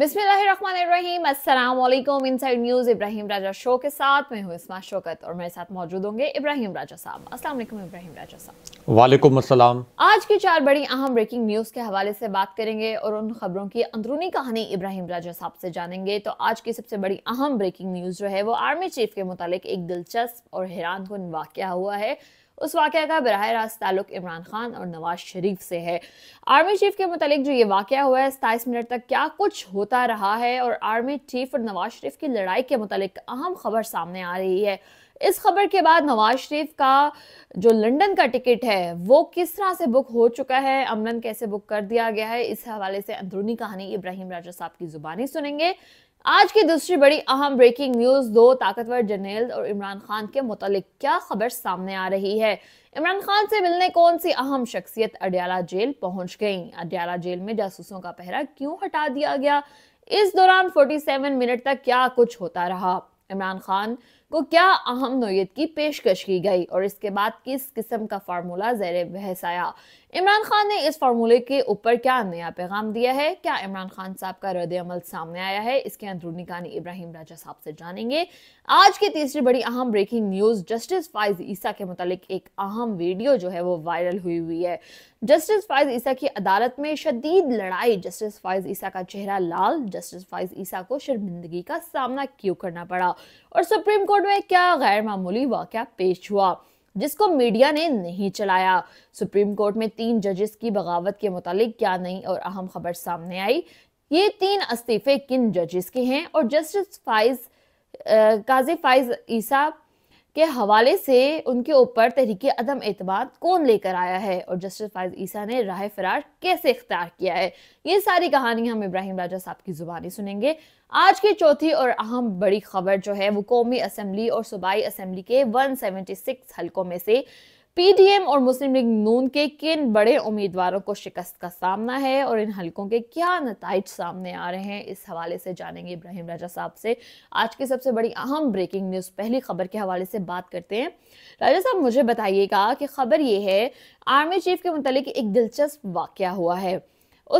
बिस्मिल्लाहिर्रहमानिर्रहीम अस्सलाम वालेकुम inside news Ibrahim Raja show के साथ मैं हूँ इस्मा शौकत और मेरे साथ मौजूद होंगे इब्राहिम राजा साहब अस्सलाम वालेकुम इब्राहिम राजा साहब वालेकुम अस्सलाम आज की चार बड़ी अहम ब्रेकिंग न्यूज़ के हवाले से बात करेंगे और उन खबरों की अंदरूनी कहानी इब्राहिम राजा साहब से जानेंगे तो आज की सबसे बड़ी अहम ब्रेकिंग न्यूज़ जो है वो आर्मी चीफ के मुतालिक एक दिलचस्प और हैरान कन वाक़ हुआ है उस वाक़ का बरह रास्त ताल्लुक इमरान खान और नवाज शरीफ से है आर्मी चीफ के मतलब जो ये वाक़ हुआ है सताईस मिनट तक क्या कुछ होता रहा है और आर्मी चीफ और नवाज शरीफ की लड़ाई के मतलब अहम खबर सामने आ रही है इस खबर के बाद नवाज शरीफ का जो लंदन का टिकट है वो किस तरह से बुक हो चुका है अमलन कैसे बुक कर दिया गया है इस हवाले से अंदरूनी कहानी इब्राहिम राजा साहब की ज़ुबानी सुनेंगे आज की दूसरी बड़ी अहम ब्रेकिंग न्यूज दो ताकतवर जर्नल और इमरान खान के मुतालिक क्या खबर सामने आ रही है इमरान खान से मिलने कौन सी अहम शख्सियत अडियाला जेल पहुंच गई अडियाला जेल में जासूसों का पहरा क्यों हटा दिया गया इस दौरान 47 मिनट तक क्या कुछ होता रहा इमरान खान को क्या अहम नोयत की पेशकश की गई और इसके बाद किस किस्म का फार्मूला जैर बहस आया इमरान खान ने इस फार्मूले के ऊपर क्या नया पैगाम दिया है क्या इमरान खान साहब का रद्द अमल सामने आया है इसके अंदरूनी कहानी इब्राहिम राजा साहब से जानेंगे आज की तीसरी बड़ी अहम breaking news justice Faiz Isa के मुतालिक एक अहम वीडियो जो है वो वायरल हुई हुई है जस्टिस फाइज ईसा की अदालत में शदीद लड़ाई जस्टिस फाइज ईसा का चेहरा लाल जस्टिस फाइज ईसा को शर्मिंदगी का सामना क्यों करना पड़ा और सुप्रीम कोर्ट में क्या गैर मामूली वाक्य पेश हुआ जिसको मीडिया ने नहीं चलाया सुप्रीम कोर्ट में तीन जजेस की बगावत के मुतालिक क्या नई और अहम खबर सामने आई ये तीन इस्तीफे किन जजेस के हैं और जस्टिस फाइज काजी फाइज ईसा के हवाले से उनके ऊपर तहरीक अदम अतमाद कौन लेकर आया है और जस्टिस फायज ईसा ने राह फरार कैसे इख्तियार किया है ये सारी कहानी हम इब्राहिम राजा साहब की जुबानी सुनेंगे आज की चौथी और अहम बड़ी खबर जो है वो कौमी असम्बली और सूबाई असम्बली के सिक्स हलकों में से पीडीएम और मुस्लिम लीग नून के किन बड़े उम्मीदवारों को शिकस्त का सामना है और इन हलकों के क्या नतज सामने आ रहे हैं इस हवाले से जानेंगे इब्राहिम राजा साहब से आज की सबसे बड़ी अहम ब्रेकिंग न्यूज़ पहली खबर के हवाले से बात करते हैं राजा साहब मुझे बताइएगा कि खबर ये है आर्मी चीफ के मुतालिक एक दिलचस्प वाक़ हुआ है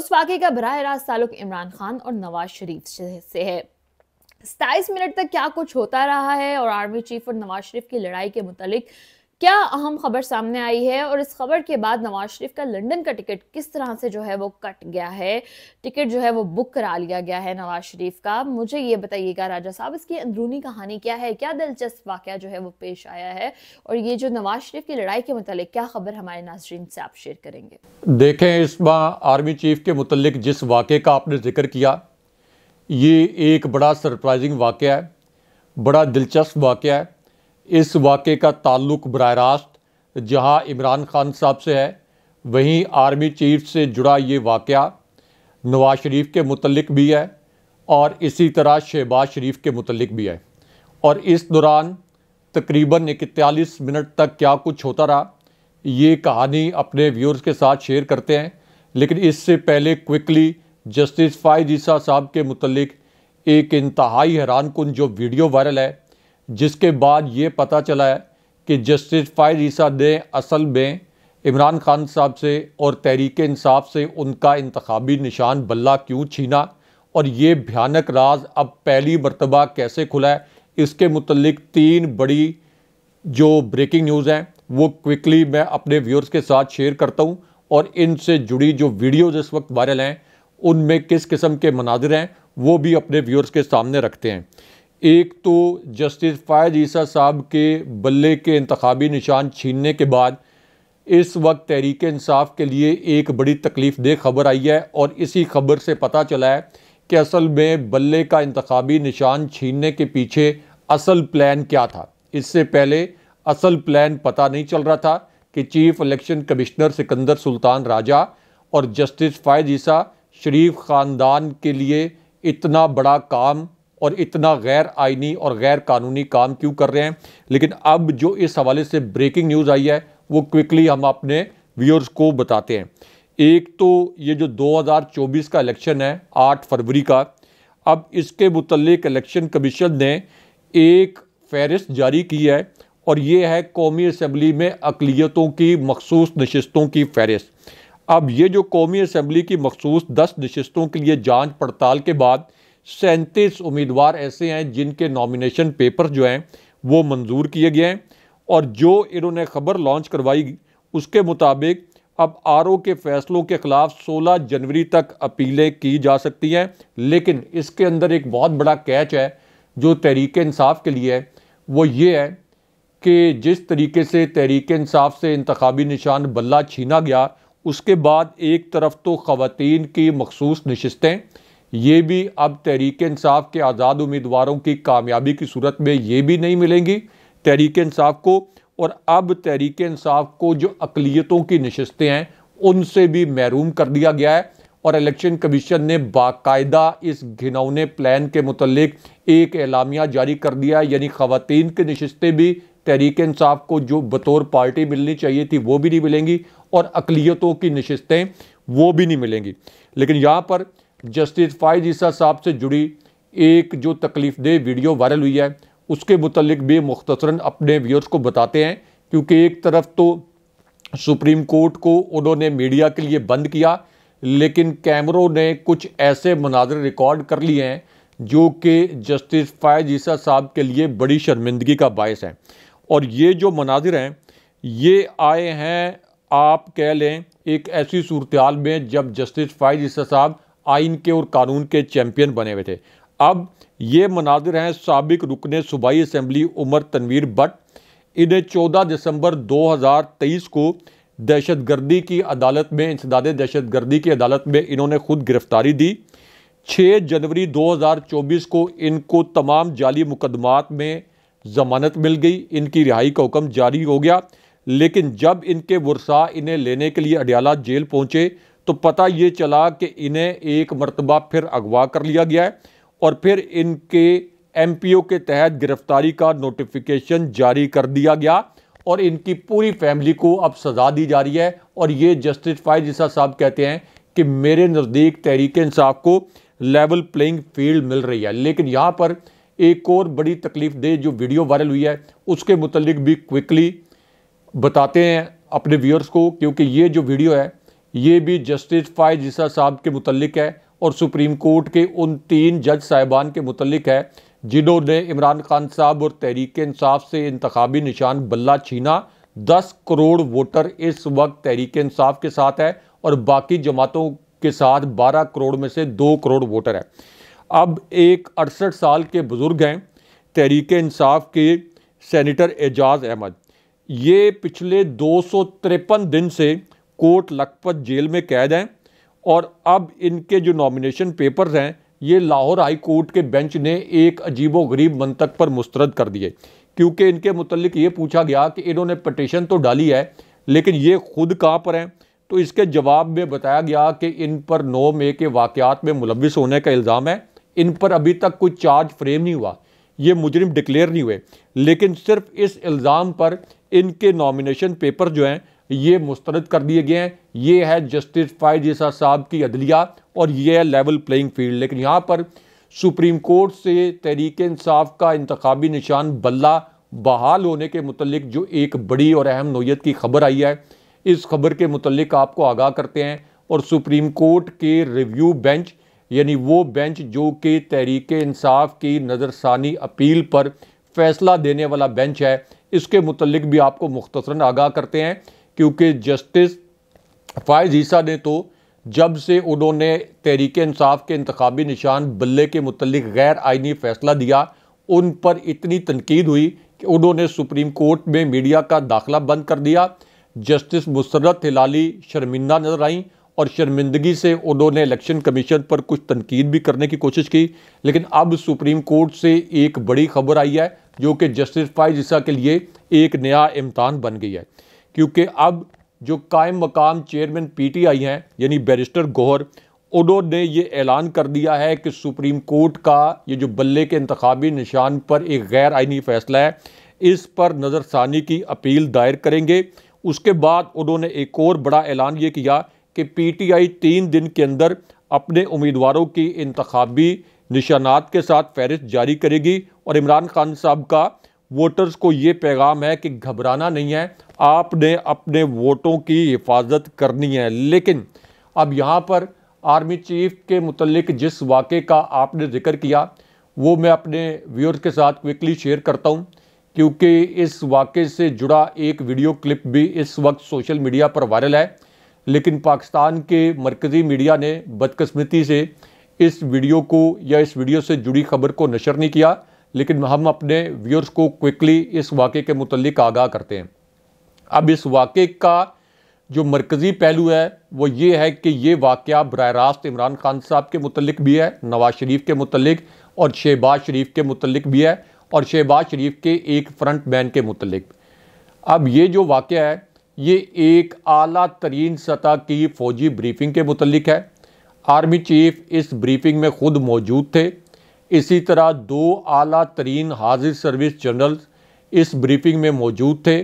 उस वाक्य का बरह रास्त ताल्लुक इमरान खान और नवाज शरीफ से है सताईस मिनट तक क्या कुछ होता रहा है और आर्मी चीफ और नवाज शरीफ की लड़ाई के मुतालिक क्या अहम खबर सामने आई है और इस खबर के बाद नवाज शरीफ का लंदन का टिकट किस तरह से जो है वो कट गया है टिकट जो है वो बुक करा लिया गया है नवाज शरीफ का मुझे ये बताइएगा राजा साहब इसकी अंदरूनी कहानी क्या है क्या दिलचस्प वाक़ जो है वो पेश आया है और ये जो नवाज शरीफ की लड़ाई के मतलब क्या खबर हमारे नाजरन से आप शेयर करेंगे देखें इस बार आर्मी चीफ के मतलब जिस वाक़े का आपने जिक्र किया ये एक बड़ा सरप्राइजिंग वाक़ है बड़ा दिलचस्प वाक़ है इस वाक़े का ताल्लुक बर रास्त जहाँ इमरान खान साहब से है वहीं आर्मी चीफ से जुड़ा ये वाक़ नवाज शरीफ के मुतलक भी है और इसी तरह शहबाज शरीफ के मतलक़ भी है और इस दौरान तकरीबन इकतालीस मिनट तक क्या कुछ होता रहा ये कहानी अपने व्यूअर्स के साथ शेयर करते हैं लेकिन इससे पहले क्विकली जस्टिस फायदीसा ईसा साहब के मतलब एक इंतहाई हैरान कन जो वीडियो वायरल है जिसके बाद ये पता चला है कि जस्टिस फायर ईसा दे असल में इमरान खान साहब से और तहरीक इंसाफ से उनका इंतबी निशान बल्ला क्यों छीना और ये भयानक राज अब पहली मरतबा कैसे खुला है इसके मतलब तीन बड़ी जो ब्रेकिंग न्यूज़ हैं वो क्विकली मैं अपने व्यूअर्स के साथ शेयर करता हूँ और इनसे जुड़ी जो वीडियोज़ इस वक्त वायरल हैं उनमें किस किस्म के मनाजिर हैं वो भी अपने व्यूअर्स के सामने रखते हैं एक तो जस्टिस फ़ायद ईसा साहब के बल्ले के इंतबी निशान छीनने के बाद इस वक्त तहरीक इंसाफ के लिए एक बड़ी तकलीफ दे खबर आई है और इसी खबर से पता चला है कि असल में बल्ले का इंतबी निशान छीनने के पीछे असल प्लान क्या था इससे पहले असल प्लान पता नहीं चल रहा था कि chief election commissioner Sikandar Sultan Raja और जस्टिस फायज ईसा शरीफ ख़ानदान के लिए इतना बड़ा काम और इतना गैर आइनी और गैर कानूनी काम क्यों कर रहे हैं लेकिन अब जो इस हवाले से ब्रेकिंग न्यूज़ आई है वो क्विकली हम अपने व्यूअर्स को बताते हैं एक तो ये जो 2024 का इलेक्शन है 8 फरवरी का अब इसके मुतलक इलेक्शन कमीशन ने एक फहरिस्त जारी की है और ये है कौमी असम्बली में अकलीतों की मखसूस नशस्तों की फहरिस्त अब ये जो कौमी असम्बली की मखसूस दस नशस्तों के लिए जाँच पड़ताल के बाद सैंतीस उम्मीदवार ऐसे हैं जिनके नॉमिनेशन पेपर जो हैं वो मंजूर किए गए हैं और जो इन्होंने खबर लॉन्च करवाई उसके मुताबिक अब आर के फैसलों के खिलाफ 16 जनवरी तक अपीलें की जा सकती हैं लेकिन इसके अंदर एक बहुत बड़ा कैच है जो तहरीक इंसाफ के लिए है वो ये है कि जिस तरीके से तहरीक इंसाफ से इंतबी निशान बल्ला छीना गया उसके बाद एक तरफ तो ख़वान की मखसूस नशस्तें ये भी अब तहरीक इंसाफ के आज़ाद उम्मीदवारों की कामयाबी की सूरत में ये भी नहीं मिलेंगी तहरीक इंसाफ को और अब तहरीक इंसाफ को जो अकलीतों की नशस्तें हैं उनसे भी महरूम कर दिया गया है और इलेक्शन कमीशन ने बाकायदा इस घिनौने प्लान के मतलब एक एलामिया जारी कर दिया है यानी खातन की नशस्तें भी तहरीक इंसाफ को जो बतौर पार्टी मिलनी चाहिए थी वो भी नहीं मिलेंगी और अकलीतों की नशस्तें वो भी नहीं मिलेंगी लेकिन यहाँ पर जस्टिस फाइज ईसा साहब से जुड़ी एक जो तकलीफ दे वीडियो वायरल हुई है उसके मुतलिक भी मुख्तसरा अपने व्यूअर्स को बताते हैं क्योंकि एक तरफ तो सुप्रीम कोर्ट को उन्होंने मीडिया के लिए बंद किया लेकिन कैमरों ने कुछ ऐसे मनाजर रिकॉर्ड कर लिए हैं जो कि जस्टिस फायज ईसा साहब के लिए बड़ी शर्मिंदगी का बायस है और ये जो मनाजिर हैं ये आए हैं आप कह लें एक ऐसी सूरत में जब जस्टिस फायज ईसा साहब आइन के और कानून के चैम्पियन बने हुए थे अब ये मनाजिर हैं सबक रुकन सूबाई असम्बली उमर तनवीर बट इन्हें चौदह दिसंबर 2023 को दहशत गर्दी की अदालत में इंसदाद दहशत गर्दी की अदालत में इन्होंने खुद गिरफ्तारी दी 6 जनवरी 2024 को इनको तमाम जाली मुकदमात में जमानत मिल गई इनकी रिहाई का हुक्म जारी हो गया लेकिन जब इनके वर्षा इन्हें लेने के लिए अडयाला जेल पहुँचे तो पता ये चला कि इन्हें एक मरतबा फिर अगवा कर लिया गया है और फिर इनके एम के तहत गिरफ्तारी का नोटिफिकेशन जारी कर दिया गया और इनकी पूरी फैमिली को अब सज़ा दी जा रही है और ये जस्टिस फाइज जिसा साहब कहते हैं कि मेरे नज़दीक तहरीक इंसाफ को लेवल प्लेइंग फील्ड मिल रही है लेकिन यहाँ पर एक और बड़ी तकलीफ दे जो वीडियो वायरल हुई है उसके मुतलिक भी क्विकली बताते हैं अपने व्यूअर्स को क्योंकि ये जो वीडियो है ये भी जस्टिस फाइजिसा साहब के मुतलक है और सुप्रीम कोर्ट के उन तीन जज साहिबान के मुतलक है जिन्होंने इमरान खान साहब और तहरीक इंसाफ से इंतबी निशान बल्ला छीना दस करोड़ वोटर इस वक्त तहरीक इंसाफ के साथ है और बाकी जमातों के साथ बारह करोड़ में से दो करोड़ वोटर है अब एक अड़सठ साल के बुज़ुर्ग हैं तहरीक इंसाफ के सैनिटर एजाज अहमद ये पिछले दो दिन से कोर्ट लखपत जेल में कैद हैं और अब इनके जो नॉमिनेशन पेपर्स हैं ये लाहौर हाई कोर्ट के बेंच ने एक अजीबो गरीब मंतक पर मुस्तरद कर दिए क्योंकि इनके मतलब ये पूछा गया कि इन्होंने पटिशन तो डाली है लेकिन ये खुद कहाँ पर हैं तो इसके जवाब में बताया गया कि इन पर नौ मे के वाक़ात में मुलविस होने का इल्ज़ाम है इन पर अभी तक कोई चार्ज फ्रेम नहीं हुआ ये मुजरिम डिक्लेयर नहीं हुए लेकिन सिर्फ इस इल्ज़ाम पर इनके नॉमिनेशन पेपर जो हैं ये मुस्तरद कर दिए गए हैं ये है जस्टिस फायद साहब की अदलिया और ये है लेवल प्लेइंग फील्ड लेकिन यहाँ पर सुप्रीम कोर्ट से तहरीक इंसाफ का इंतबी निशान बल्ला बहाल होने के मतलब जो एक बड़ी और अहम नोयत की खबर आई है इस खबर के मतलब आपको आगाह करते हैं और सुप्रीम कोर्ट के रिव्यू बेंच यानी वो बेंच जो कि तहरीक इंसाफ की नज़रसानी अपील पर फैसला देने वाला बेंच है इसके मतलब भी आपको मुख्तसरा आगाह करते हैं क्योंकि जस्टिस फायज ईसा ने तो जब से उन्होंने तहरीक इंसाफ के इंतबी निशान बल्ले के मतलब गैर आइनी फैसला दिया उन पर इतनी तनकीद हुई कि उन्होंने सुप्रीम कोर्ट में मीडिया का दाखिला बंद कर दिया जस्टिस मुसरत हिलाली शर्मिंदा नजर आईं और शर्मिंदगी से उन्होंने इलेक्शन कमीशन पर कुछ तनकीद भी करने की कोशिश की लेकिन अब सुप्रीम कोर्ट से एक बड़ी खबर आई है जो कि जस्टिस फाइज ईसा के लिए एक नया इम्तान बन गई है क्योंकि अब जो कायम मकाम चेयरमैन पीटीआई हैं यानी बैरिस्टर गौहर उन्होंने ये ऐलान कर दिया है कि सुप्रीम कोर्ट का ये जो बल्ले के इंतबी निशान पर एक गैर आइनी फैसला है इस पर नज़रसानी की अपील दायर करेंगे उसके बाद उन्होंने एक और बड़ा ऐलान ये किया कि पीटीआई तीन दिन के अंदर अपने उम्मीदवारों की इंतबी निशानात के साथ फहरिस्त जारी करेगी और इमरान खान साहब का वोटर्स को ये पैगाम है कि घबराना नहीं है आपने अपने वोटों की हिफाजत करनी है लेकिन अब यहाँ पर आर्मी चीफ के मतलब जिस वाक़े का आपने जिक्र किया वो मैं अपने व्यूअर्स के साथ क्विकली शेयर करता हूँ क्योंकि इस वाक़े से जुड़ा एक वीडियो क्लिप भी इस वक्त सोशल मीडिया पर वायरल है लेकिन पाकिस्तान के मरकज़ी मीडिया ने बदकस्मती से इस वीडियो को या इस वीडियो से जुड़ी खबर को नशर नहीं किया लेकिन हम अपने व्यूअर्स को क्विकली इस वाक़े के मतलब आगाह करते हैं अब इस वाक़े का जो मरकज़ी पहलू है वो ये है कि ये वाक़ बर रास्त इमरान खान साहब के मतलब भी है नवाज शरीफ के मतलब और शहबाज शरीफ के मतलब भी है और शहबाज शरीफ के एक फ्रंट मैन के मतलब अब ये जो वाक़ है ये एक अली तरीन सतह की फ़ौजी ब्रीफिंग के मतलब है आर्मी चीफ इस ब्रीफिंग में ख़ुद मौजूद थे इसी तरह दो आला तरीन हाजिर सर्विस जनरल इस ब्रीफिंग में मौजूद थे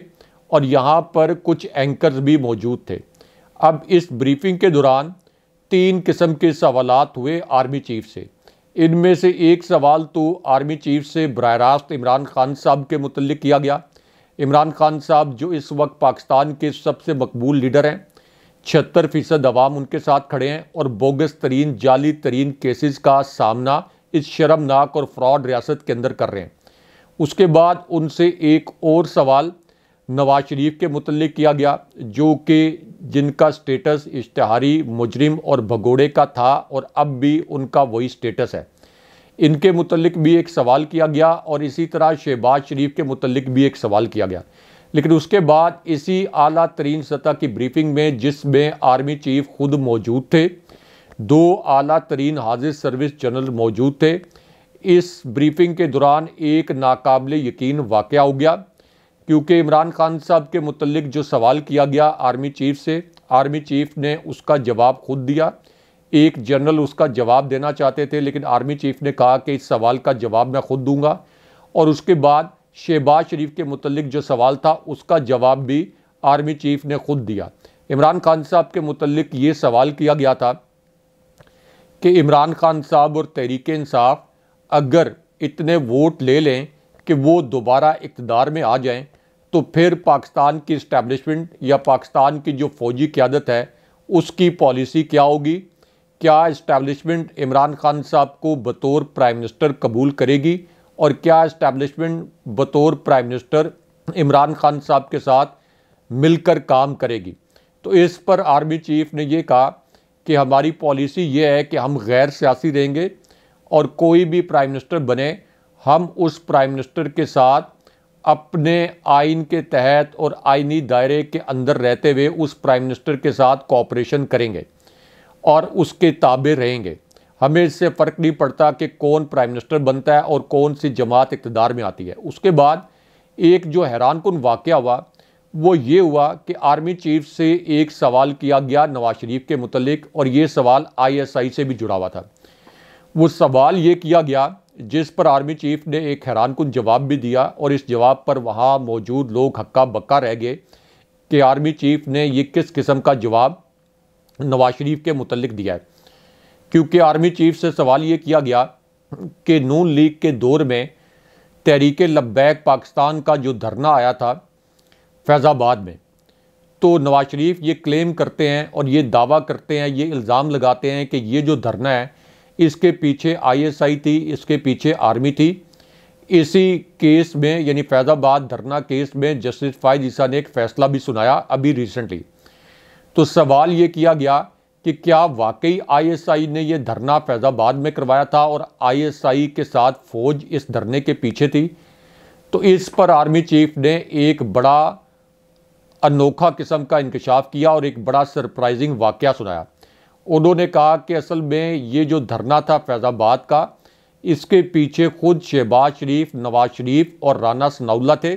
और यहाँ पर कुछ एंकर्स भी मौजूद थे अब इस ब्रीफिंग के दौरान तीन किस्म के सवाल हुए आर्मी चीफ से इनमें से एक सवाल तो आर्मी चीफ से बर रास्त इमरान खान साहब के मुतल किया गया इमरान खान साहब जो इस वक्त पाकिस्तान के सबसे मकबूल लीडर हैं छिहत्तर फ़ीसद आवाम उनके साथ खड़े हैं और बोगस तरीन जाली तरीन केसेस का सामना इस शर्मनाक और फ्रॉड रियासत के अंदर कर रहे हैं उसके बाद उनसे एक और सवाल नवाज शरीफ के मतलब किया गया जो कि जिनका स्टेटस इश्तहारी मुजरिम और भगोड़े का था और अब भी उनका वही स्टेटस है इनके मतलब भी एक सवाल किया गया और इसी तरह शहबाज शरीफ के मतलब भी एक सवाल किया गया लेकिन उसके बाद इसी आला तरीन सतह की ब्रीफिंग में जिसमें आर्मी चीफ खुद मौजूद थे दो आला तरीन हाजिर सर्विस जनरल मौजूद थे इस ब्रीफिंग के दौरान एक नाकबले यकीन वाक़ हो गया क्योंकि इमरान खान साहब के मतलब जो सवाल किया गया आर्मी चीफ से आर्मी चीफ ने उसका जवाब खुद दिया एक जनरल उसका जवाब देना चाहते थे लेकिन आर्मी चीफ ने कहा कि इस सवाल का जवाब मैं खुद दूंगा और उसके बाद शहबाज शरीफ के मतलब जो सवाल था उसका जवाब भी आर्मी चीफ ने खुद दिया इमरान खान साहब के मतलब ये सवाल किया गया था कि इमरान खान साहब और तहरीक इंसाफ अगर इतने वोट ले लें कि वो दोबारा इकतदार में आ जाएं तो फिर पाकिस्तान की इस्टेबलिशमेंट या पाकिस्तान की जो फ़ौजी क्यादत है उसकी पॉलिसी क्या होगी क्या इस्टेबलिशमेंट इमरान खान साहब को बतौर प्राइम मिनिस्टर कबूल करेगी और क्या इस्टेबलिशमेंट बतौर प्राइम मिनिस्टर इमरान खान साहब के साथ मिलकर काम करेगी तो इस पर आर्मी चीफ ने यह कहा कि हमारी पॉलिसी ये है कि हम गैर सियासी रहेंगे और कोई भी प्राइम मिनिस्टर बने हम उस प्राइम मिनिस्टर के साथ अपने आइन के तहत और आइनी दायरे के अंदर रहते हुए उस प्राइम मिनिस्टर के साथ कॉपरेशन करेंगे और उसके ताबे रहेंगे हमें इससे फ़र्क नहीं पड़ता कि कौन प्राइम मिनिस्टर बनता है और कौन सी जमात इकतदार में आती है उसके बाद एक जो हैरान कन वाक़ हुआ वो ये हुआ कि आर्मी चीफ से एक सवाल किया गया नवाज शरीफ के मुतलिक और ये सवाल आईएसआई से भी जुड़ा हुआ था वो सवाल ये किया गया जिस पर आर्मी चीफ ने एक हैरान कन जवाब भी दिया और इस जवाब पर वहाँ मौजूद लोग हक्का बक्का रह गए कि आर्मी चीफ ने ये किस किस्म का जवाब नवाज शरीफ के मुतलिक दिया है क्योंकि आर्मी चीफ से सवाल ये किया गया कि नून लीग के दौर में तहरीक लब्बैक पाकिस्तान का जो धरना आया था फैज़ाबाद में तो नवाज शरीफ ये क्लेम करते हैं और ये दावा करते हैं ये इल्ज़ाम लगाते हैं कि ये जो धरना है इसके पीछे आईएसआई थी इसके पीछे आर्मी थी इसी केस में यानी फैज़ाबाद धरना केस में जस्टिस फायद ईसा ने एक फ़ैसला भी सुनाया अभी रिसेंटली तो सवाल ये किया गया कि क्या वाकई आईएसआई ने यह धरना फैज़ाबाद में करवाया था और आईएसआई के साथ फ़ौज इस धरने के पीछे थी तो इस पर आर्मी चीफ ने एक बड़ा अनोखा किस्म का इंकशाफ किया और एक बड़ा सरप्राइजिंग वाक़ सुनाया उन्होंने कहा कि असल में ये जो धरना था फैज़ाबाद का इसके पीछे खुद शहबाज शरीफ नवाज शरीफ और राना सनाउल्ला थे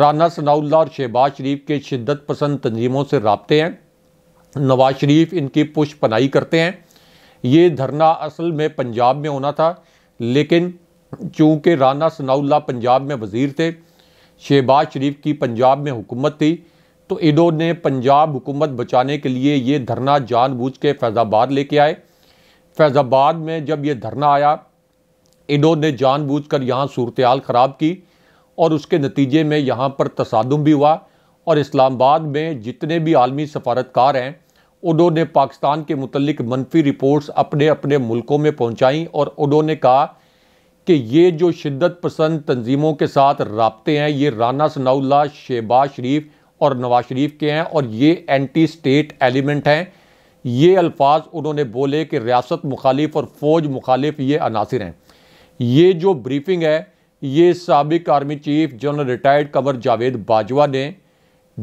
राना सनाउल्ला और शहबाज शरीफ के शिद्दत पसंद तंजीमों से रबते हैं नवाज शरीफ इनकी पुश पनाई करते हैं ये धरना असल में पंजाब में होना था लेकिन चूँकि राना सनाउल्ला पंजाब में वज़ीर थे शहबाज शरीफ की पंजाब में हुकूमत थी तो इडो ने पंजाब हुकूमत बचाने के लिए ये धरना जानबूझ के फैज़ाबाद लेके आए फैज़ाबाद में जब ये धरना आया इडो ने जानबूझ कर यहाँ सूरत ख़राब की और उसके नतीजे में यहाँ पर तसादम भी हुआ और इस्लामाबाद में जितने भी आलमी सफारतकार हैं उन्होंने पाकिस्तान के मतलब मनफी रिपोर्ट्स अपने अपने मुल्कों में पहुँचाई और उन्होंने कहा कि ये जो शिद्दत पसंद तंजीमों के साथ रबते हैं ये राना सनाउल्ला शहबाज शरीफ और नवाज शरीफ के हैं और ये एंटी स्टेट एलिमेंट हैं ये अल्फाज उन्होंने बोले कि रियासत मुखालिफ और फ़ौज मुखालिफ ये अनासर हैं ये जो ब्रीफिंग है ये सबक army chief general retired Kanwar Javed Bajwa ने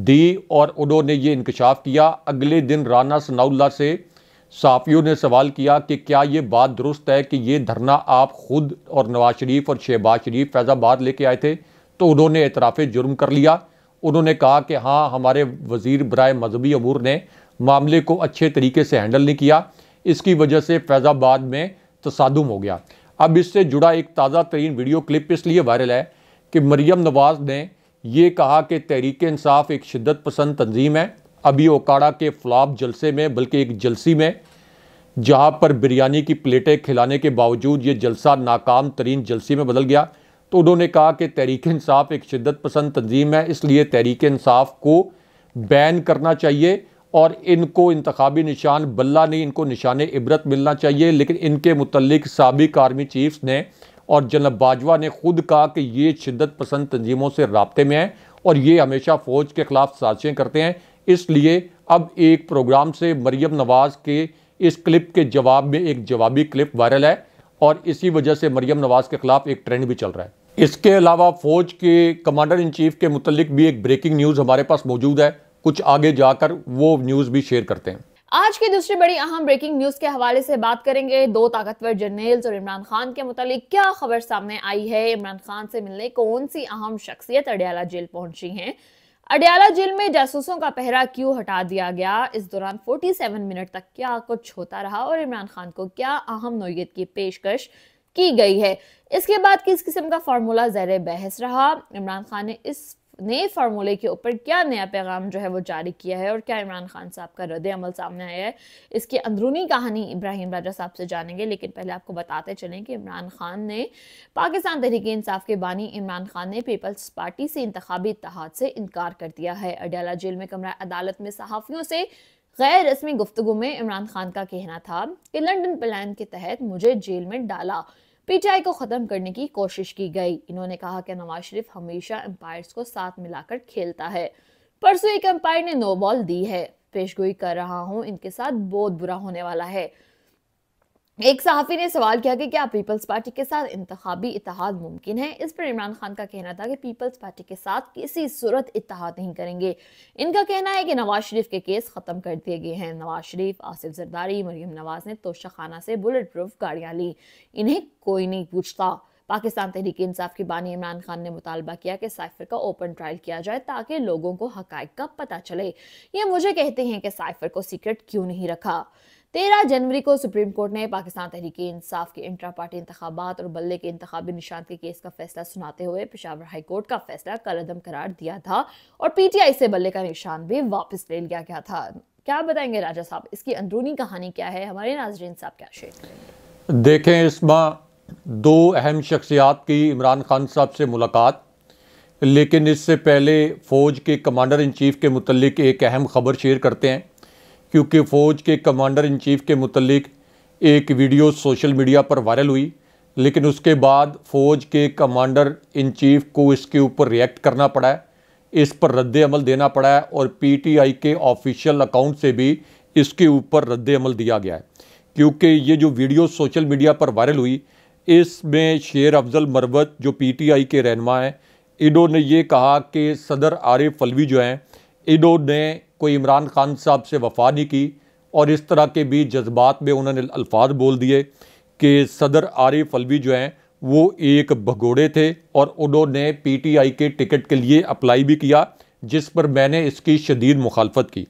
दी और उन्होंने ये इंकशाफ किया अगले दिन राना सनाउल्ला से साफियों ने सवाल किया कि क्या ये बात दुरुस्त है कि ये धरना आप खुद और नवाज शरीफ और शहबाज शरीफ फैज़ाबाद लेके आए थे तो उन्होंने एतराफ़ जुर्म कर लिया उन्होंने कहा कि हाँ हमारे वज़ीर बरए मजहबी अमूर ने मामले को अच्छे तरीके से हैंडल नहीं किया इसकी वजह से फैज़ाबाद में तसादम हो गया अब इससे जुड़ा एक ताज़ा तरीन वीडियो क्लिप इसलिए वायरल है कि मरीम नवाज़ ने यह कहा कि तहरीक इंसाफ एक शिदत पसंद तंजीम है अभी ओकाड़ा के फ्लॉप जलसे में बल्कि एक जलसी में जहां पर बिरयानी की प्लेटें खिलाने के बावजूद ये जलसा नाकाम तरीन जलसी में बदल गया तो उन्होंने कहा कि तहरीक इंसाफ एक शिद्दत पसंद तंजीम है इसलिए तहरीक इंसाफ को बैन करना चाहिए और इनको इंतबी निशान बल्ला नहीं इनको निशान इबरत मिलना चाहिए लेकिन इनके मतलब सबक आर्मी चीफ्स ने और जनरल बाजवा ने खुद कहा कि ये शिद्दत पसंद तंजीमों से रबते में हैं और ये हमेशा फ़ौज के ख़िलाफ़ साजिशें करते हैं इसलिए अब एक प्रोग्राम से मरियम नवाज़ के इस क्लिप के जवाब में एक जवाबी क्लिप वायरल है और इसी वजह से मरियम नवाज़ के ख़िलाफ़ एक ट्रेंड भी चल रहा है इसके अलावा फ़ौज के कमांडर इन चीफ के मुतलिक भी एक ब्रेकिंग न्यूज़ हमारे पास मौजूद है कुछ आगे जाकर वो न्यूज़ भी शेयर करते हैं आज की दूसरी बड़ी अहम ब्रेकिंग न्यूज के हवाले से बात करेंगे दो ताकतवर जर्नेल्स और इमरान खान के मुतालिक क्या खबर सामने आई है इमरान खान से मिलने कौन सी अहम शख्सियत अडियाला जेल पहुंची हैं अडियाला जेल में जासूसों का पहरा क्यों हटा दिया गया इस दौरान 47 मिनट तक क्या कुछ होता रहा और इमरान खान को क्या अहम नोयत की पेशकश की गई है इसके बाद किस किस्म का फार्मूला जैर बहस रहा इमरान खान ने इस नए फार्मूले के ऊपर क्या नया पैगाम जो है वो जारी किया है और क्या इमरान खान साहब का रद्द अमल सामने आया है इसकी अंदरूनी कहानी इब्राहिम राजा साहब से जानेंगे लेकिन पहले आपको बताते चलें कि इमरान खान ने पाकिस्तान तहरीक इंसाफ के बानी इमरान खान ने पीपल्स पार्टी से इंतबी इतिहाद से इनकार कर दिया है अडियाला जेल में कमरा अदालत में सहाफ़ियों से गैर रस्मी गुफ्तु में इमरान खान का कहना था कि लंडन प्लान के तहत मुझे जेल में डाला पीटीआई को ख़त्म करने की कोशिश की गई इन्होंने कहा कि नवाज शरीफ हमेशा एम्पायर को साथ मिलाकर खेलता है परसों एक अंपायर ने नो बॉल दी है पेशगोई कर रहा हूँ इनके साथ बहुत बुरा होने वाला है एक सहाफ़ी ने सवाल किया कि क्या पीपल्स पार्टी के साथ इंतबी इतिहाद मुमकिन है इस पर इमरान खान का कहना था कि पीपल्स पार्टी के साथ किसी सूरत इतिहाद नहीं करेंगे इनका कहना है कि नवाज शरीफ के केस ख़त्म कर दिए गए हैं नवाज शरीफ आसिफ जरदारी मरियम नवाज ने तोशा खाना से बुलेट प्रूफ गाड़ियाँ ली इन्हें कोई नहीं पूछता पाकिस्तान तहरीक इंसाफ के बानी इमरान खान ने मुतालबा किया कि साइफर का ओपन ट्रायल किया जाए ताकि लोगों को हक का पता चले ये मुझे कहते हैं कि साइफर को सीक्रेट क्यों नहीं रखा तेरह जनवरी को सुप्रीम कोर्ट ने पाकिस्तान तहरीक इंसाफ के इंट्रा पार्टी इंतबात और बल्ले के इंतबी निशान के केस का फैसला सुनाते हुए पिशावर हाई कोर्ट का फैसला करदम करार दिया था और पीटीआई से बल्ले का निशान भी वापस ले लिया गया था क्या बताएंगे राजा साहब इसकी अंदरूनी कहानी क्या है हमारे नाजरीन साहब क्या शेयर देखें इसमें दो अहम शख्सियात की इमरान खान साहब से मुलाकात लेकिन इससे पहले फ़ौज के कमांडर इन चीफ़ के मतलब एक अहम ख़बर शेयर करते हैं क्योंकि फ़ौज के कमांडर इन चीफ़ के मतलब एक वीडियो सोशल मीडिया पर वायरल हुई लेकिन उसके बाद फ़ौज के कमांडर इन चीफ़ को इसके ऊपर रिएक्ट करना पड़ा है इस पर रद्द अमल देना पड़ा है और पीटीआई के ऑफिशियल अकाउंट से भी इसके ऊपर रद्द अमल दिया गया है क्योंकि ये जो वीडियो सोशल मीडिया पर वायरल हुई इसमें शेर अफजल मरवत जो पीटीआई के रहनमा हैं इन्होंने ये कहा कि सदर आरिफ अलवी जो हैं इन्होंने कोई इमरान खान साहब से वफा नहीं की और इस तरह के भी जज्बात में उन्होंने अल्फाज बोल दिए कि सदर आरिफ अलवी जो हैं वो एक भगोड़े थे और उन्होंने पीटीआई के टिकट के लिए अप्लाई भी किया जिस पर मैंने इसकी शदीद मुखालफत की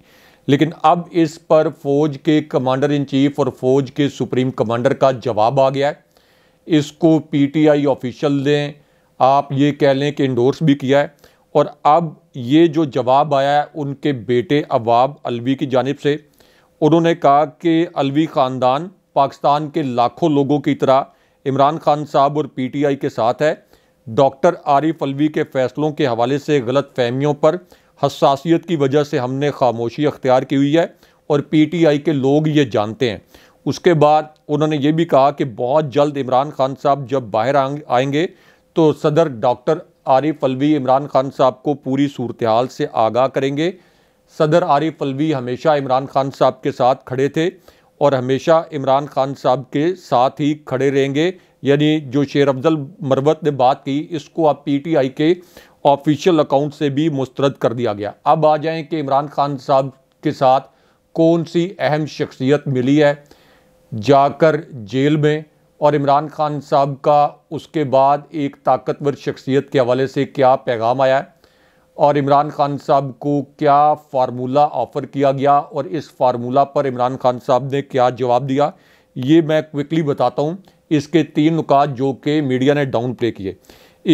लेकिन अब इस पर फौज के कमांडर इन चीफ और फौज के सुप्रीम कमांडर का जवाब आ गया है इसको पीटीआई ऑफिशियल दें आप ये कह लें कि इंडोर्स भी किया है और अब ये जो जवाब आया है उनके बेटे अवाब अलवी की जानब से उन्होंने कहा कि अलवी ख़ानदान पाकिस्तान के लाखों लोगों की तरह इमरान खान साहब और पीटीआई के साथ है डॉक्टर आरिफ अलवी के फैसलों के हवाले से गलत फहमियों पर हसासीत की वजह से हमने खामोशी अख्तियार की हुई है और आई के लोग ये जानते हैं उसके बाद उन्होंने ये भी कहा कि बहुत जल्द इमरान खान साहब जब बाहर आएंगे तो सदर डॉक्टर आरिफ अलवी इमरान खान साहब को पूरी सूरत हाल से आगाह करेंगे सदर आरिफ अलवी हमेशा इमरान खान साहब के साथ खड़े थे और हमेशा इमरान खान साहब के साथ ही खड़े रहेंगे यानी जो शेर अफजल मरवत ने बात की इसको अब पीटीआई के ऑफिशियल अकाउंट से भी मुस्तरद कर दिया गया अब आ जाएं कि इमरान खान साहब के साथ कौन सी अहम शख्सियत मिली है जाकर जेल में और इमरान खान साहब का उसके बाद एक ताकतवर शख्सियत के हवाले से क्या पैगाम आया है और इमरान खान साहब को क्या फार्मूला ऑफ़र किया गया और इस फार्मूला पर इमरान खान साहब ने क्या जवाब दिया ये मैं क्विकली बताता हूँ इसके तीन नुकात जो कि मीडिया ने डाउन प्ले किए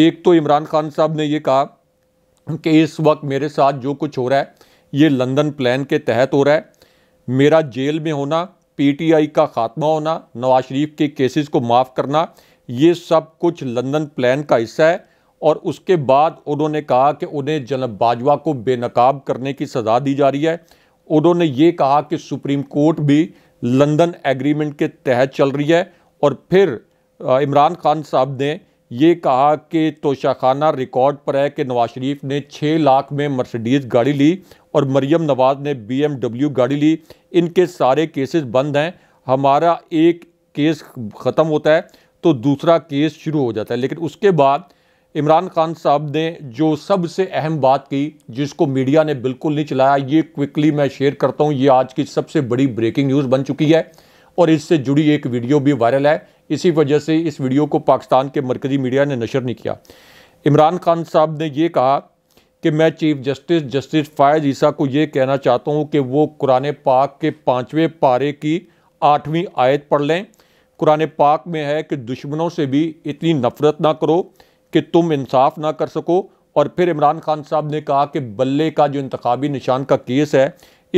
एक तो इमरान खान साहब ने यह कहा कि इस वक्त मेरे साथ जो कुछ हो रहा है ये लंदन प्लान के तहत हो रहा है मेरा जेल में होना पीटीआई का खात्मा होना नवाज शरीफ के केसेस को माफ़ करना ये सब कुछ लंदन प्लान का हिस्सा है और उसके बाद उन्होंने कहा कि उन्हें जनब बाजवा को बेनकाब करने की सज़ा दी जा रही है उन्होंने ये कहा कि सुप्रीम कोर्ट भी लंदन एग्रीमेंट के तहत चल रही है और फिर इमरान खान साहब ने ये कहा कि तोशाखाना रिकॉर्ड पर है कि नवाज शरीफ ने छः लाख में मर्सिडीज़ गाड़ी ली और मरियम नवाज ने बीएमडब्ल्यू गाड़ी ली इनके सारे केसेस बंद हैं हमारा एक केस ख़त्म होता है तो दूसरा केस शुरू हो जाता है लेकिन उसके बाद इमरान खान साहब ने जो सबसे अहम बात की जिसको मीडिया ने बिल्कुल नहीं चलाया ये क्विकली मैं शेयर करता हूँ ये आज की सबसे बड़ी ब्रेकिंग न्यूज़ बन चुकी है और इससे जुड़ी एक वीडियो भी वायरल है इसी वजह से इस वीडियो को पाकिस्तान के मरकज़ी मीडिया ने नशर नहीं किया इमरान खान साहब ने यह कहा कि मैं chief justice justice Faez Isa को ये कहना चाहता हूँ कि वो कुरान पाक के पाँचवें पारे की आठवीं आयत पढ़ लें कुरान पाक में है कि दुश्मनों से भी इतनी नफ़रत ना करो कि तुम इंसाफ ना कर सको और फिर इमरान खान साहब ने कहा कि बल्ले का जो इंतबी निशान का केस है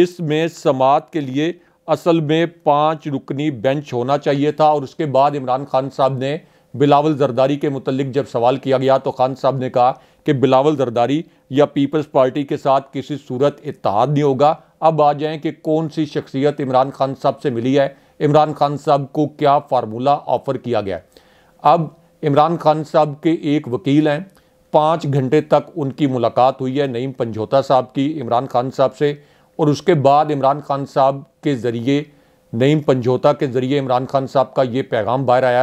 इसमें समात के लिए असल में पाँच रुकनी बेंच होना चाहिए था और उसके बाद इमरान खान साहब ने बिलावल जरदारी के मतलब जब सवाल किया गया तो खान साहब ने कहा कि बिलावल जरदारी या पीपल्स पार्टी के साथ किसी सूरत इतिहाद नहीं होगा अब आ जाएं कि कौन सी शख्सियत इमरान खान साहब से मिली है इमरान खान साहब को क्या फार्मूला ऑफ़र किया गया अब इमरान खान साहब के एक वकील हैं पाँच घंटे तक उनकी मुलाकात हुई है नईम पंजोता साहब की इमरान खान साहब से और उसके बाद इमरान खान साहब के ज़रिए नईम पंजोता के ज़रिए इमरान खान साहब का ये पैगाम बाहर आया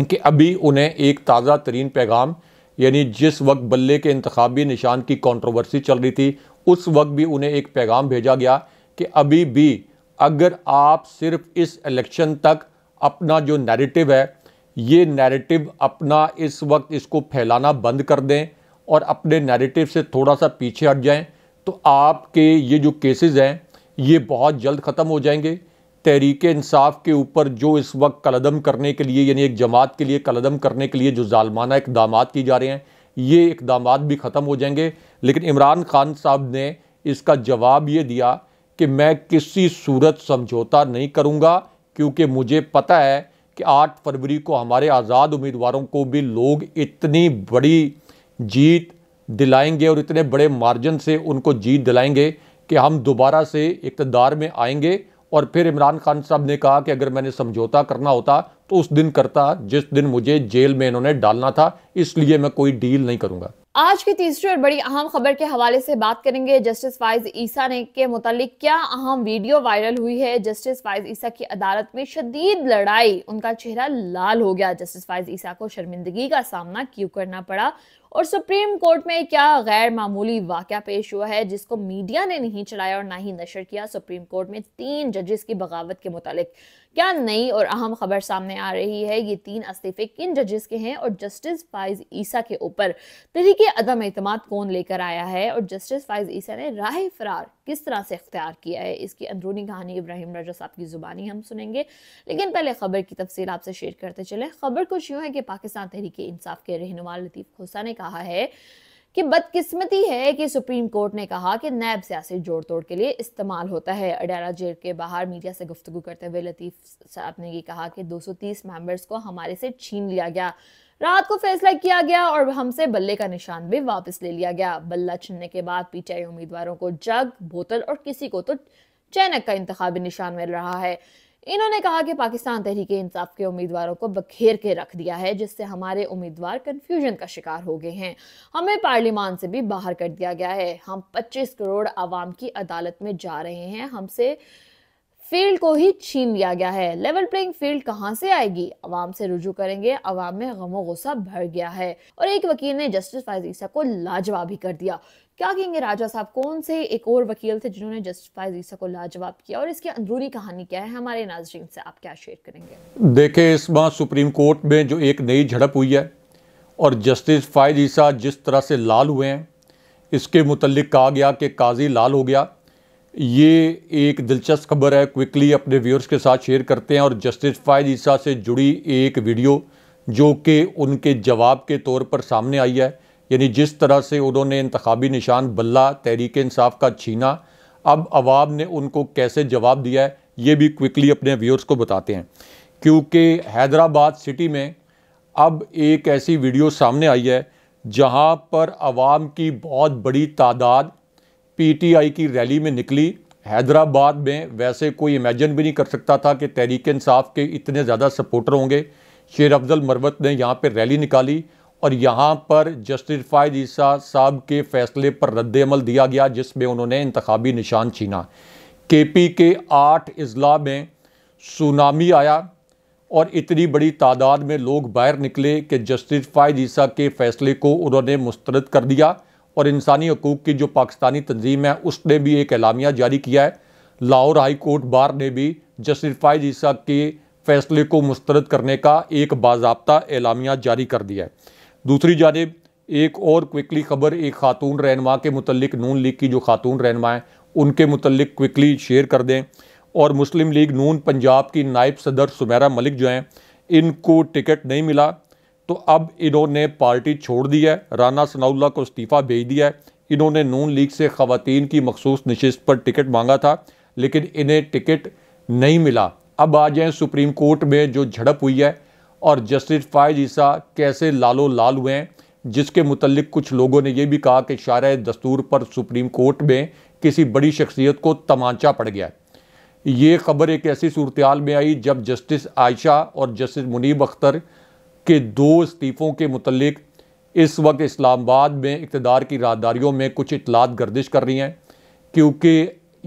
है कि अभी उन्हें एक ताज़ा तरीन पैगाम यानी जिस वक्त बल्ले के इंतबी निशान की कंट्रोवर्सी चल रही थी उस वक्त भी उन्हें एक पैगाम भेजा गया कि अभी भी अगर आप सिर्फ इस इलेक्शन तक अपना जो नैरेटिव है ये नैरेटिव अपना इस वक्त इसको फैलाना बंद कर दें और अपने नैरेटिव से थोड़ा सा पीछे हट जाएं तो आपके ये जो केसेस हैं ये बहुत जल्द ख़त्म हो जाएंगे तहरीक इंसाफ के ऊपर जो इस वक्त कलदम करने के लिए यानी एक जमात के लिए कलदम करने के लिए जो जालमाना इकदाम किए जा रहे हैं ये इकदाम भी ख़त्म हो जाएंगे लेकिन इमरान खान साहब ने इसका जवाब ये दिया कि मैं किसी सूरत समझौता नहीं करूँगा क्योंकि मुझे पता है कि आठ फरवरी को हमारे आज़ाद उम्मीदवारों को भी लोग इतनी बड़ी जीत दिलाएंगे और इतने बड़े मार्जिन से उनको जीत दिलाएंगे कि हम दोबारा से इकतदार में आएंगे और फिर इमरान खान साहब ने कहा कि अगर मैंने समझौता करना होता तो उस दिन करता जिस दिन मुझे जेल में इन्होंने डालना था इसलिए मैं कोई डील नहीं करूंगा आज की तीसरी और बड़ी अहम खबर के हवाले से बात करेंगे जस्टिस फाइज ईसा ने के मुतालिक क्या अहम वीडियो वायरल हुई है जस्टिस फाइज ईसा की अदालत में शदीद लड़ाई उनका चेहरा लाल हो गया जस्टिस फाइज ईसा को शर्मिंदगी का सामना क्यों करना पड़ा और सुप्रीम कोर्ट में क्या गैर मामूली वाक़ पेश हुआ है जिसको मीडिया ने नहीं चलाया और ना ही नशर किया सुप्रीम कोर्ट में तीन जजेस की बगावत के मुतालिक क्या नई और अहम खबर सामने आ रही है ये तीन इस्तीफे किन जजेस के हैं और जस्टिस फाइज ईसा के ऊपर तरीके अदम अतमाद कौन लेकर आया है और जस्टिस फाइज ईसा ने राह फरार किस तरह से अख्तियार किया है इसकी अंदरूनी कहानी इब्राहिम राजा साहब की ज़ुबानी हम सुनेंगे लेकिन पहले खबर की तफसील आपसे शेयर करते चले खबर कुछ यूँ है कि पाकिस्तान तहरीक इंसाफ के रहनुमा लतीफ़ खोसा ने कहा है कि बदकिस्मती है कि सुप्रीम कोर्ट ने कहा कि नैब सियासी जोड़ तोड़ के लिए इस्तेमाल होता है अडारा जेल के बाहर मीडिया से गुफ्तु करते हुए लतीफ़ साहब ने ये कहा कि 230 मेंबर्स को हमारे से छीन लिया गया रात को फैसला किया गया और हमसे बल्ले का निशान भी वापस ले लिया गया बल्ला छीनने के बाद पीटीआई उम्मीदवारों को जग बोतल और किसी को तो चैनक का इंतबी निशान मिल रहा है इन्होंने कहा कि पाकिस्तान तहरीक इंसाफ के उम्मीदवारों को बखेर के रख दिया है जिससे हमारे उम्मीदवार कंफ्यूजन का शिकार हो गए हैं हमें पार्लियामान से भी बाहर कर दिया गया है हम 25 करोड़ आवाम की अदालत में जा रहे हैं हमसे फील्ड को ही छीन लिया गया है लेवल प्लेइंग फील्ड कहाँ से आएगी अवाम से रुजू करेंगे अवाम में गमो गुस्सा भर गया है और एक वकील ने जस्टिस फायद ईसा को लाजवाब भी कर दिया क्या कहेंगे राजा साहब कौन से एक और वकील थे जिन्होंने जस्टिफाई जीसा को लाजवाब किया और इसकी अंदरूनी कहानी क्या है हमारे नाजरीन से आप क्या शेयर करेंगे देखिए इस बार सुप्रीम कोर्ट में जो एक नई झड़प हुई है और जस्टिस फायद ईसा जिस तरह से लाल हुए हैं इसके मुतलिक कहा गया कि काजी लाल हो गया ये एक दिलचस्प खबर है क्विकली अपने व्यूअर्स के साथ शेयर करते हैं और जस्टिस फायद ईसा से जुड़ी एक वीडियो जो कि उनके जवाब के तौर पर सामने आई है यानी जिस तरह से उन्होंने इंतबी निशान बल्ला तहरीक इंसाफ का छीना अब अवाम ने उनको कैसे जवाब दिया है ये भी क्विकली अपने व्यूअर्स को बताते हैं क्योंकि हैदराबाद सिटी में अब एक ऐसी वीडियो सामने आई है जहां पर आवाम की बहुत बड़ी तादाद पीटीआई की रैली में निकली हैदराबाद में वैसे कोई इमेजन भी नहीं कर सकता था कि तहरीक इंसाफ के इतने ज़्यादा सपोर्टर होंगे शेर अफजल मरवत ने यहाँ पर रैली निकाली और यहाँ पर फायद ईसा साहब के फैसले पर रद्दमल दिया गया जिसमें उन्होंने इंतबी निशान छीना के पी के आठ अजला में सुनामी आया और इतनी बड़ी तादाद में लोग बाहर निकले कि फायद ईसा के फैसले को उन्होंने मुस्तरद कर दिया और इंसानी हकूक़ की जो पाकिस्तानी तंजीम है उसने भी एक अलामिया जारी किया है लाहौर हाई कोर्ट बार ने भी फायद ईसा के फैसले को मुस्तरद करने का एक बाबा एलामिया जारी कर दिया है दूसरी जानब एक और क्विकली ख़बर एक ख़ातून रहनमा के मुतलिक नून लीग की जो ख़ातून रहनमा है उनके मुतलिक क्विकली शेयर कर दें और मुस्लिम लीग नून पंजाब की नायब सदर सुमेरा मलिक जो हैं इनको टिकट नहीं मिला तो अब इन्होंने पार्टी छोड़ दी है राना सनाउल्ला को इस्तीफ़ा भेज दिया है इन्होंने नून लीग से ख़वातीन की मखसूस नशस्त पर टिकट मांगा था लेकिन इन्हें टिकट नहीं मिला अब आ जाएँ सुप्रीम कोर्ट में जो झड़प हुई है और जस्टिस फायज ईसा कैसे लालो लाल हुए हैं जिसके मुतलक कुछ लोगों ने यह भी कहा कि शारा दस्तूर पर सुप्रीम कोर्ट में किसी बड़ी शख्सियत को तमांचा पड़ गया ये खबर एक ऐसी सूरतयाल में आई जब जस्टिस आयशा और जस्टिस मुनीब अख्तर के दो इस्तीफ़ों के मतलब इस वक्त इस्लामाबाद में इकतदार की राहदारियों में कुछ इतलात गर्दिश कर रही हैं क्योंकि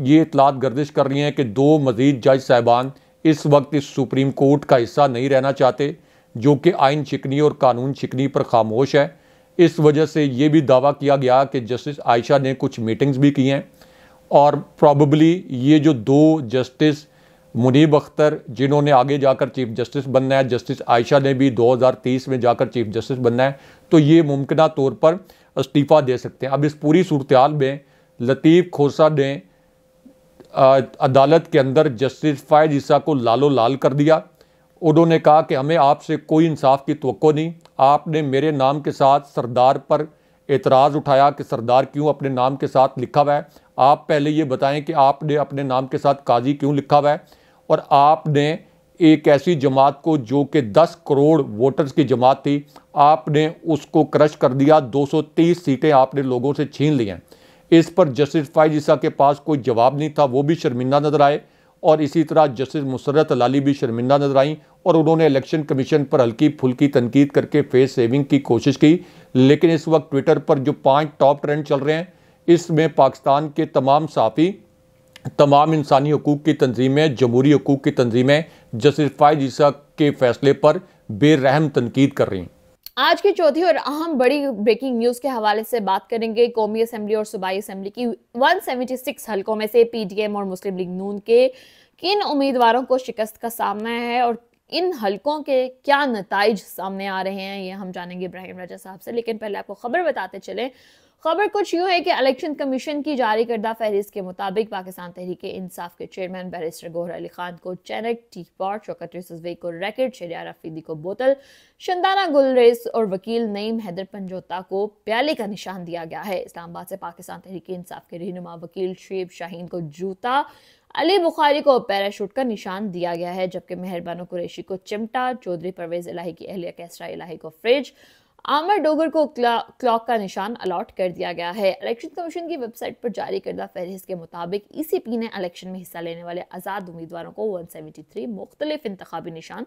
ये इतलात गर्दिश कर रही हैं कि दो मजीद जज साहबान इस वक्त इस सुप्रीम कोर्ट का हिस्सा नहीं रहना चाहते जो कि आइन चिकनी और कानून चिकनी पर खामोश है इस वजह से ये भी दावा किया गया कि जस्टिस आयशा ने कुछ मीटिंग्स भी की हैं और प्रॉबली ये जो दो जस्टिस मुनीब अख्तर जिन्होंने आगे जाकर चीफ जस्टिस बनना है जस्टिस आयशा ने भी 2030 में जाकर चीफ जस्टिस बनना है तो ये मुमकिन तौर पर इस्तीफ़ा दे सकते हैं अब इस पूरी सूरत में लतीफ़ खोसा ने अदालत के अंदर जस्टिस फायद ईसा को लालो लाल कर दिया उन्होंने कहा कि हमें आपसे कोई इंसाफ की तो नहीं आपने मेरे नाम के साथ सरदार पर एतराज़ उठाया कि सरदार क्यों अपने नाम के साथ लिखा हुआ है आप पहले ये बताएं कि आपने अपने नाम के साथ काजी क्यों लिखा हुआ है और आपने एक ऐसी जमात को जो कि 10 करोड़ वोटर्स की जमात थी आपने उसको क्रश कर दिया 230 सीटें आपने लोगों से छीन ली हैं इस पर जस्टिस फाइज ईसा के पास कोई जवाब नहीं था वो भी शर्मिंदा नजर आए और इसी तरह जस्टिस मुसरत लाली भी शर्मिंदा नजर आईं और उन्होंने इलेक्शन कमीशन पर हल्की फुल्की तनकीद करके फेस सेविंग की कोशिश की लेकिन इस वक्त ट्विटर पर जो पांच टॉप ट्रेंड चल रहे हैं इसमें पाकिस्तान के तमाम साफ़ी तमाम इंसानी हकूक़ की तंजीमें जमहूरी हकूक़ की तनजीमें जस्टिस फाइज ईसा के फैसले पर बेरहम तनकीद कर रही हैं आज की चौथी और अहम बड़ी ब्रेकिंग न्यूज के हवाले से बात करेंगे कौमी असम्बली और सूबाई असम्बली की 176 हलकों में से पीडीएम और मुस्लिम लीग नून के किन उम्मीदवारों को शिकस्त का सामना है और इन हलकों के क्या नतज सामने आ रहे हैं ये हम जानेंगे इब्राहिम राजा साहब से लेकिन पहले आपको खबर बताते चले खबर कुछ यूँ है कि इलेक्शन कमीशन की जारी करदा फहरिस्त के मुताबिक पाकिस्तान तहरीक इंसाफ के चेयरमैन बैरिस्टर गोहर अली खान को चैनक टी पॉर शौकत रिसवे को रैकेट शेरिया रफीदी को बोतल शंदाना गुलरेस और वकील नईम हैदर पंजोता को प्याले का निशान दिया गया है इस्लामाबाद से पाकिस्तान तहरीक इंसाफ के रहनुमा वकील शेब शाहीन को जूता अली बुखारी को पैराशूट का निशान दिया गया है जबकि मेहरबानो कुरैशी को चिमटा चौधरी परवेज इलाही की अहलिया कैसरा इलाही को फ्रिज आमर डोगर को क्लॉक का निशान अलॉट कर दिया गया है इलेक्शन कमीशन की वेबसाइट पर जारी करदा फहरिस्त के मुताबिक ईसीपी e ने इलेक्शन में हिस्सा लेने वाले आज़ाद उम्मीदवारों को 173 सेवेंटी थ्री मुख्तलिफ इंतबी निशान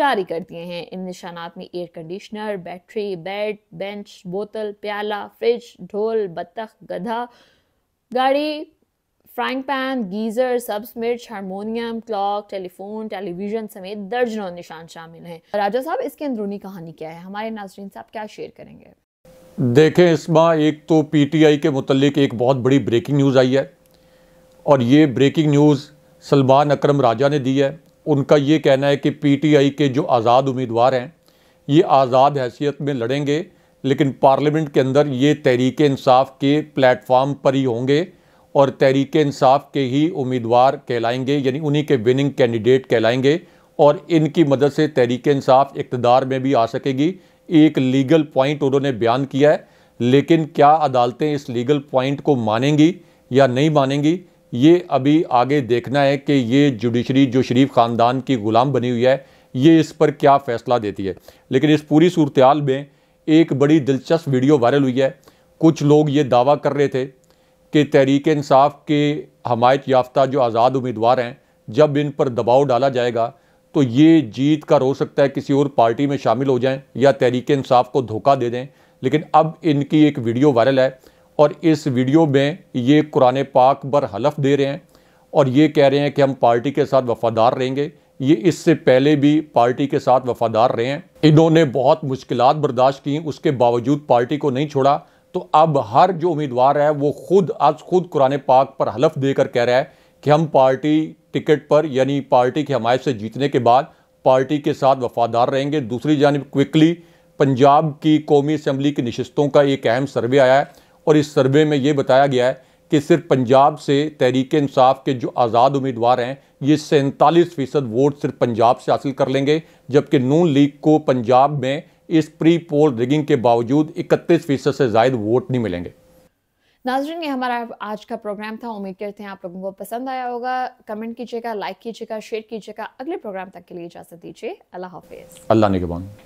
जारी कर दिए हैं इन निशानात में air conditioner battery bed bench बोतल प्याला फ्रिज ढोल बत्तख गधा गाड़ी फ्राइंग पैन गीज़र सब्स मिर्च हारमोनियम क्लॉक टेलीफोन टेलीविज़न समेत दर्जनों निशान शामिल हैं राजा साहब इसकी अंदरूनी कहानी क्या है हमारे नाजरीन साहब क्या शेयर करेंगे देखें इसमें एक तो पी टी आई के मतलब एक बहुत बड़ी ब्रेकिंग न्यूज़ आई है और ये ब्रेकिंग न्यूज़ सलमान अक्रम राजा ने दी है उनका ये कहना है कि पी टी आई के जो आज़ाद उम्मीदवार हैं ये आज़ाद हैसियत में लड़ेंगे लेकिन पार्लियामेंट के अंदर ये तहरीक इंसाफ के प्लेटफॉर्म पर ही होंगे और तहरीक इंसाफ के ही उम्मीदवार कहलाएंगे यानी उन्हीं के विनिंग कैंडिडेट कहलाएंगे और इनकी मदद से तहरीक इंसाफ इकतदार में भी आ सकेगी एक लीगल पॉइंट उन्होंने बयान किया है लेकिन क्या अदालतें इस लीगल पॉइंट को मानेंगी या नहीं मानेंगी ये अभी आगे देखना है कि ये जुडिशरी जो शरीफ ख़ानदान की ग़ुलाम बनी हुई है ये इस पर क्या फ़ैसला देती है लेकिन इस पूरी सूरत में एक बड़ी दिलचस्प वीडियो वायरल हुई है कुछ लोग ये दावा कर रहे थे कि तहरीक इंसाफ के हमायत याफ्ता जो आज़ाद उम्मीदवार हैं जब इन पर दबाव डाला जाएगा तो ये जीत का रो सकता है किसी और पार्टी में शामिल हो जाएं या तहरीक इंसाफ को धोखा दे दें लेकिन अब इनकी एक वीडियो वायरल है और इस वीडियो में ये कुरान पाक पर हलफ दे रहे हैं और ये कह रहे हैं कि हम पार्टी के साथ वफादार रहेंगे ये इससे पहले भी पार्टी के साथ वफादार रहे हैं इन्होंने बहुत मुश्किल बर्दाश्त की उसके बावजूद पार्टी को नहीं छोड़ा तो अब हर जो उम्मीदवार है वो खुद आज खुद कुरान पाक पर हलफ देकर कह रहा है कि हम पार्टी टिकट पर यानी पार्टी की हमायत से जीतने के बाद पार्टी के साथ वफादार रहेंगे दूसरी जानब क्विकली पंजाब की कौमी असम्बली की नशस्तों का एक अहम सर्वे आया है और इस सर्वे में ये बताया गया है कि सिर्फ पंजाब से तहरीक इंसाफ के जो आज़ाद उम्मीदवार हैं ये सैंतालीस फ़ीसद वोट सिर्फ पंजाब से हासिल कर लेंगे जबकि नून लीग को पंजाब में इस प्री पोल रिगिंग के बावजूद इकतीस फीसद से ज्यादा वोट नहीं मिलेंगे नाजरन ये हमारा आज का प्रोग्राम था उम्मीद करते हैं आप लोगों को पसंद आया होगा कमेंट कीजिएगा लाइक कीजिएगा शेयर कीजिएगा अगले प्रोग्राम तक के लिए इजाज़त दीजिए अल्लाह हाफिज़ अल्लाह निगबान